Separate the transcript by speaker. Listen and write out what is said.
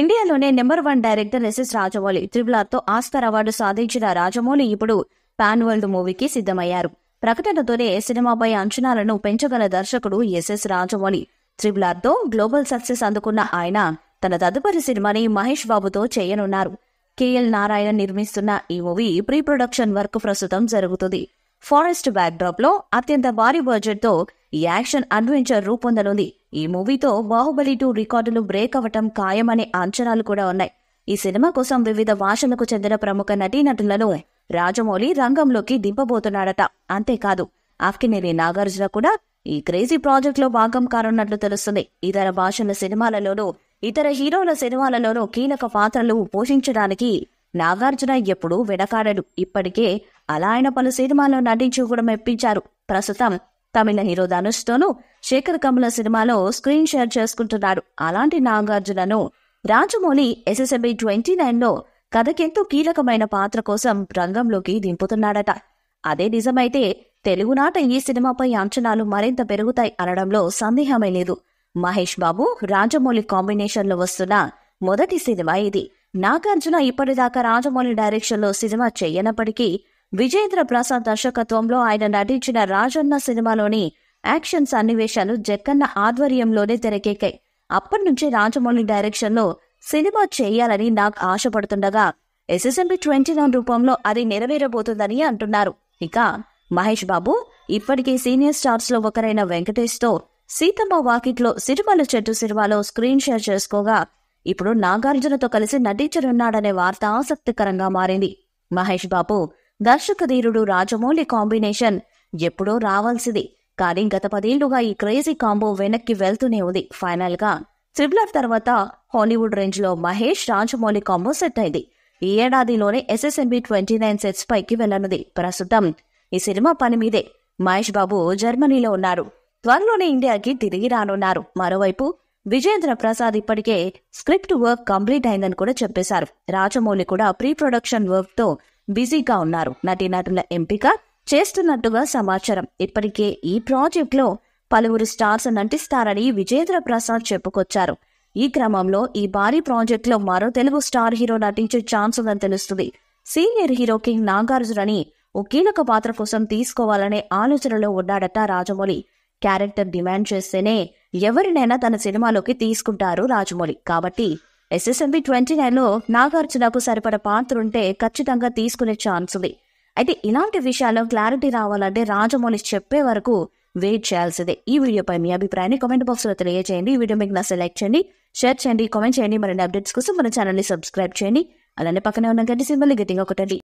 Speaker 1: ఇండియాలోనే number one director SS Rajamouli త్రిబులాతో Oscar award సాధించిన రాజమౌళి ఇప్పుడు పాన్ వరల్డ్ మూవీకి సిద్ధమయ్యారు ప్రకటనతోనే సినిమాపై అంచనాలను పెంచగల దర్శకుడు ఎస్ఎస్ రాజమౌళి త్రిబులార్తో గ్లోబల్ సక్సెస్ అందుకున్న ఆయన తన తదుపరి సినిమాని మహేష్ బాబుతో చేయనున్నారు కేఎల్ నారాయణ నిర్మిస్తున్న ఈ మూవీ ప్రీ ప్రొడక్షన్ వర్క్ ప్రస్తుతం జరుగుతుంది ఫారెస్ట్ బ్యాక్డ్రాప్ లో అత్యంత భారీ బడ్జెట్ తో యాక్షన్ అడ్వెంచర్ రూపొందనుంది ఈ మూవీతో బాహుబలి టూ రికార్డులు బ్రేక్ అవటం ఖాయమనే అంచనాలు కూడా ఉన్నాయి ఈ సినిమా కోసం వివిధ భాషలకు చెందిన ప్రముఖ నటీనటులను రాజమౌళి రంగంలోకి దింపబోతున్నాడట అంతేకాదు ఆఫ్కినేని నాగార్జున కూడా ఈ క్రేజీ ప్రాజెక్ట్లో భాగం కానున్నట్లు తెలుస్తుంది ఇతర భాషల సినిమాలలోనూ ఇతర హీరోల సినిమాలలోనూ కీలక పాత్రలు పోషించడానికి నాగార్జున ఎప్పుడూ వెనకాడడు ఇప్పటికే అలా ఆయన పలు సినిమాల్లో నటించి కూడా మెప్పించారు ప్రస్తుతం తమిళ హీరో ధనుష్తోనూ శేఖర్ కమల సినిమాలో స్క్రీన్ షేర్ చేసుకుంటున్నారు అలాంటి నాగార్జునను రాజమౌళి ఎస్ఎస్ఎంఈ ట్వంటీ నైన్లో కథకెంతో కీలకమైన పాత్ర కోసం రంగంలోకి దింపుతున్నాడట అదే నిజమైతే తెలుగునాట ఈ సినిమాపై అంచనాలు మరింత పెరుగుతాయి అనడంలో సందేహమే లేదు మహేష్ బాబు రాజమౌళి కాంబినేషన్లో వస్తున్న మొదటి సినిమా ఇది నాగార్జున ఇప్పటిదాకా రాజమౌళి డైరెక్షన్లో సినిమా చేయనప్పటికీ విజేంద్ర ప్రసాద్ దర్శకత్వంలో ఆయన నటించిన రాజన్న సినిమాలోని యాక్షన్ సన్నివేశాలు జక్కన్న ఆధ్వర్యంలోనే తెరకెక్కాయి అప్పటి నుంచి రాజమౌళి డైరెక్షన్లో సినిమా చేయాలని నాకు ఆశపడుతుండగా ఎస్ఎస్ఎంబి ట్వంటీ నైన్ రూపంలో అది నెరవేరబోతుందని అంటున్నారు ఇక మహేష్ బాబు ఇప్పటికీ సీనియర్ స్టార్స్ లో ఒకరైన వెంకటేష్తో సీతమ్మ వాకిట్లో సిరిమల చెట్టు సినిమాలో స్క్రీన్ షేర్ చేసుకోగా ఇప్పుడు నాగార్జునతో కలిసి నటించనున్నాడనే వార్త ఆసక్తికరంగా మారింది మహేష్ బాబు దర్శకధీరుడు రాజమౌళి కాంబినేషన్ ఎప్పుడో రావాల్సింది కానీ గత పదేళ్లుగా ఈ క్రేజీ కాంబో వెనక్కి వెళ్తూనే ఉంది ఫైనల్ గా త్రిబులర్ తర్వాత హాలీవుడ్ రేంజ్ లో మహేష్ రాజమౌళి కాంబో సెట్ అయింది ఈ ఏడాదిలోనే ఎస్ఎస్ఎంబి ట్వంటీ నైన్ సెట్స్ పైకి వెళ్లనుంది ప్రస్తుతం ఈ సినిమా పని మీదే మహేష్ బాబు జర్మనీలో ఉన్నారు త్వరలోనే ఇండియాకి తిరిగి రానున్నారు మరోవైపు విజేంద్ర ప్రసాద్ ఇప్పటికే స్క్రిప్ట్ వర్క్ కంప్లీట్ అయిందని కూడా చెప్పేశారు రాజమౌళి కూడా ప్రీ ప్రొడక్షన్ వర్క్ తో బిజీగా ఉన్నారు నటీనటుల ఎంపిక చేస్తున్నట్టుగా సమాచారం ఇప్పటికే ఈ లో పలువురు స్టార్స్ నటిస్తారని విజేంద్ర ప్రసాద్ చెప్పుకొచ్చారు ఈ క్రమంలో ఈ భారీ లో మరో తెలుగు స్టార్ హీరో నటించే ఛాన్స్ ఉందని తెలుస్తుంది సీనియర్ హీరో కింగ్ నాగార్జునని ఓ కీలక పాత్ర కోసం తీసుకోవాలనే ఆలోచనలో ఉన్నాడట రాజమౌళి క్యారెక్టర్ డిమాండ్ చేస్తేనే ఎవరినైనా తన సినిమాలోకి తీసుకుంటారు రాజమౌళి కాబట్టి ఎస్ఎస్ఎంబి ట్వంటీ నైన్ లో నాగార్జునకు సరిపడ పాత్రుంటే ఖచ్చితంగా తీసుకునే ఛాన్స్ ఉంది అయితే ఇలాంటి విషయాల్లో క్లారిటీ రావాలంటే రాజమౌళి చెప్పే వరకు వెయిట్ చేయాల్సిందే ఈ వీడియోపై మీ అభిప్రాయాన్ని కామెంట్ బాక్స్లో తెలియజేయండి ఈ వీడియో మీకు నా లైక్ చేయండి షేర్ చేయండి కామెంట్ చేయండి మరిన్ని అప్డేట్స్ కోసం మన ఛానల్ని సబ్స్క్రైబ్ చేయండి అలానే పక్కనే ఉన్న గడ్డి సింబల్ గట్టిగా ఒకటండి